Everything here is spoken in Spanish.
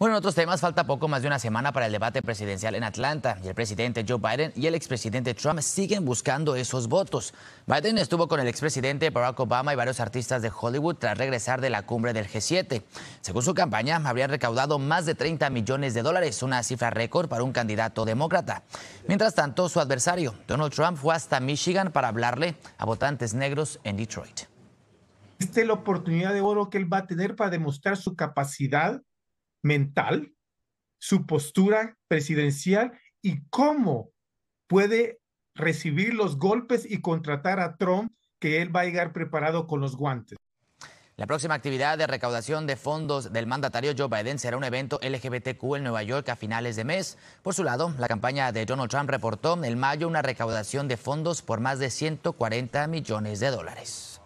Bueno, en otros temas, falta poco más de una semana para el debate presidencial en Atlanta y el presidente Joe Biden y el expresidente Trump siguen buscando esos votos. Biden estuvo con el expresidente Barack Obama y varios artistas de Hollywood tras regresar de la cumbre del G7. Según su campaña, habrían recaudado más de 30 millones de dólares, una cifra récord para un candidato demócrata. Mientras tanto, su adversario, Donald Trump, fue hasta Michigan para hablarle a votantes negros en Detroit. Esta es la oportunidad de oro que él va a tener para demostrar su capacidad mental, su postura presidencial y cómo puede recibir los golpes y contratar a Trump, que él va a llegar preparado con los guantes. La próxima actividad de recaudación de fondos del mandatario Joe Biden será un evento LGBTQ en Nueva York a finales de mes. Por su lado, la campaña de Donald Trump reportó en mayo una recaudación de fondos por más de 140 millones de dólares.